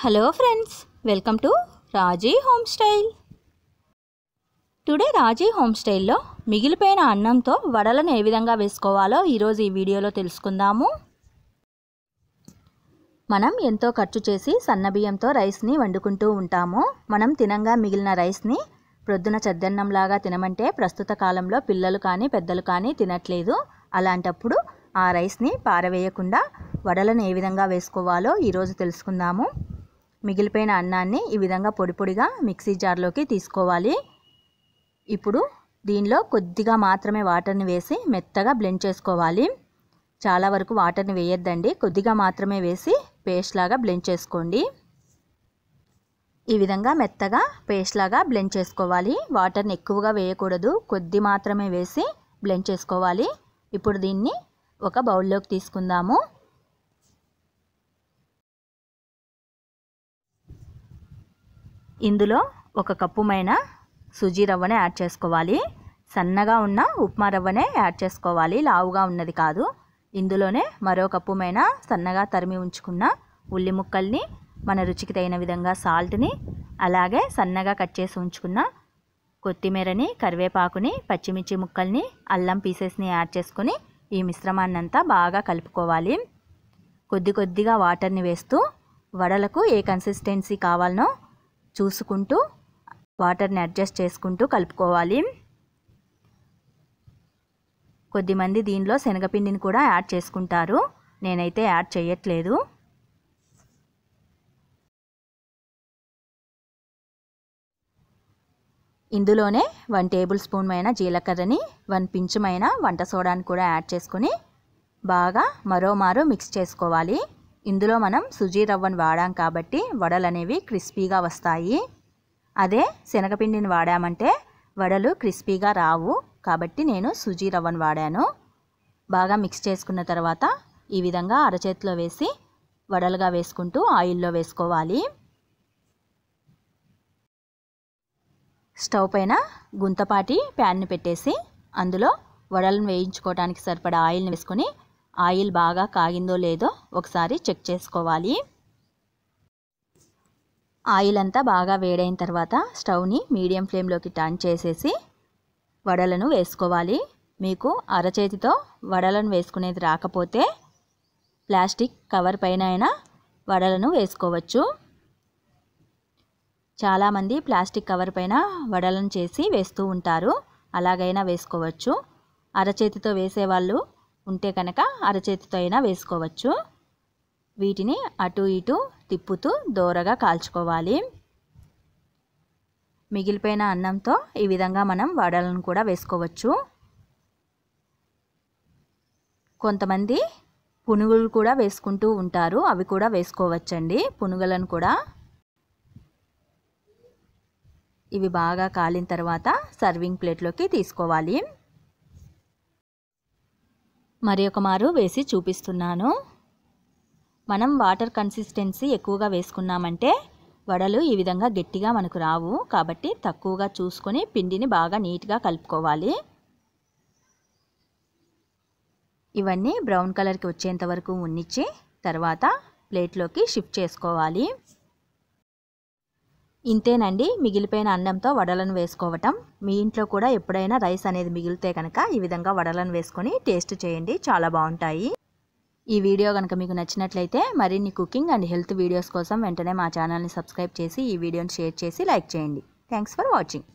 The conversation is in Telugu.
hello friends welcome to Raji home style today Raji home స్టైల్లో మిగిలిపోయిన అన్నంతో వడలను ఏ విధంగా వేసుకోవాలో ఈరోజు ఈ వీడియోలో తెలుసుకుందాము మనం ఎంతో ఖర్చు చేసి సన్నబియ్యంతో రైస్ని వండుకుంటూ ఉంటాము మనం తినంగా మిగిలిన రైస్ని ప్రొద్దున చద్దన్నంలాగా తినమంటే ప్రస్తుత కాలంలో పిల్లలు కానీ పెద్దలు కానీ తినట్లేదు అలాంటప్పుడు ఆ రైస్ని పారవేయకుండా వడలను ఏ విధంగా వేసుకోవాలో ఈరోజు తెలుసుకుందాము మిగిలిపోయిన అన్నాన్ని ఈ విధంగా పొడి పొడిగా మిక్సీ జార్లోకి తీసుకోవాలి ఇప్పుడు దీనిలో కొద్దిగా మాత్రమే వాటర్ని వేసి మెత్తగా బ్లెండ్ చేసుకోవాలి చాలా వరకు వాటర్ని వేయొద్దండి కొద్దిగా మాత్రమే వేసి పేస్ట్ లాగా బ్లెండ్ చేసుకోండి ఈ విధంగా మెత్తగా పేస్ట్ లాగా బ్లెండ్ చేసుకోవాలి వాటర్ని ఎక్కువగా వేయకూడదు కొద్ది మాత్రమే వేసి బ్లెండ్ చేసుకోవాలి ఇప్పుడు దీన్ని ఒక బౌల్లోకి తీసుకుందాము ఇందులో ఒక కప్పుమైన సుజీ రవ్వనే యాడ్ చేసుకోవాలి సన్నగా ఉన్న ఉప్మా రవ్వనే యాడ్ చేసుకోవాలి లావుగా ఉన్నది కాదు ఇందులోనే మరో కప్పుమైన సన్నగా తరిమి ఉంచుకున్న ఉల్లి ముక్కల్ని మన రుచికి తగిన విధంగా సాల్ట్ని అలాగే సన్నగా కట్ చేసి ఉంచుకున్న కొత్తిమీరని కరివేపాకుని పచ్చిమిర్చి ముక్కల్ని అల్లం పీసెస్ని యాడ్ చేసుకుని ఈ మిశ్రమాన్నంతా బాగా కలుపుకోవాలి కొద్ది కొద్దిగా వాటర్ని వేస్తూ వడలకు ఏ కన్సిస్టెన్సీ కావాలనో చూసుకుంటూ వాటర్ని అడ్జస్ట్ చేసుకుంటూ కలుపుకోవాలి కొద్దిమంది దీనిలో శనగపిండిని కూడా యాడ్ చేసుకుంటారు నేనైతే యాడ్ చేయట్లేదు ఇందులోనే వన్ టేబుల్ స్పూన్ మైన జీలకర్రని వన్ పించమైన వంట సోడాని కూడా యాడ్ చేసుకుని బాగా మరోమారు మిక్స్ చేసుకోవాలి ఇందులో మనం సుజీ రవ్వను వాడాం కాబట్టి వడలు అనేవి క్రిస్పీగా వస్తాయి అదే శనగపిండిని వాడామంటే వడలు క్రిస్పీగా రావు కాబట్టి నేను సుజీ రవ్వను వాడాను బాగా మిక్స్ చేసుకున్న తర్వాత ఈ విధంగా అరచేతిలో వేసి వడలుగా వేసుకుంటూ ఆయిల్లో వేసుకోవాలి స్టవ్ పైన గుంతపాటి ప్యాన్ను పెట్టేసి అందులో వడలను వేయించుకోవడానికి సరిపడా ఆయిల్ని వేసుకొని ఆయిల్ బాగా కాగిందో లేదో ఒకసారి చెక్ చేసుకోవాలి ఆయిల్ అంతా బాగా వేడైన తర్వాత స్టవ్ని మీడియం ఫ్లేమ్లోకి టర్న్ చేసేసి వడలను వేసుకోవాలి మీకు అరచేతితో వడలను వేసుకునేది రాకపోతే ప్లాస్టిక్ కవర్ పైన అయినా వడలను వేసుకోవచ్చు చాలామంది ప్లాస్టిక్ కవర్ పైన వడలను చేసి వేస్తూ ఉంటారు అలాగైనా వేసుకోవచ్చు అరచేతితో వేసేవాళ్ళు ఉంటే కనుక అరచేతితో అయినా వేసుకోవచ్చు వీటిని అటు ఇటు తిప్పుతూ దోరగా కాల్చుకోవాలి మిగిలిపోయిన అన్నంతో ఈ విధంగా మనం వడలను కూడా వేసుకోవచ్చు కొంతమంది పునుగులు కూడా వేసుకుంటూ ఉంటారు అవి కూడా వేసుకోవచ్చండి పునుగులను కూడా ఇవి బాగా కాలిన తర్వాత సర్వింగ్ ప్లేట్లోకి తీసుకోవాలి మరి ఒక మారు వేసి చూపిస్తున్నాను మనం వాటర్ కన్సిస్టెన్సీ ఎక్కువగా వేసుకున్నామంటే వడలు ఈ విధంగా గట్టిగా మనకు రావు కాబట్టి తక్కువగా చూసుకొని పిండిని బాగా నీట్గా కలుపుకోవాలి ఇవన్నీ బ్రౌన్ కలర్కి వచ్చేంత వరకు ఉన్నిచ్చి తర్వాత ప్లేట్లోకి షిఫ్ట్ చేసుకోవాలి ఇంతేనండి మిగిలిపోయిన అన్నంతో వడలను వేసుకోవటం మీ ఇంట్లో కూడా ఎప్పుడైనా రైస్ అనేది మిగిలితే కనుక ఈ విధంగా వడలను వేసుకొని టేస్ట్ చేయండి చాలా బాగుంటాయి ఈ వీడియో కనుక మీకు నచ్చినట్లయితే మరిన్ని కుకింగ్ అండ్ హెల్త్ వీడియోస్ కోసం వెంటనే మా ఛానల్ని సబ్స్క్రైబ్ చేసి ఈ వీడియోని షేర్ చేసి లైక్ చేయండి థ్యాంక్స్ ఫర్ వాచింగ్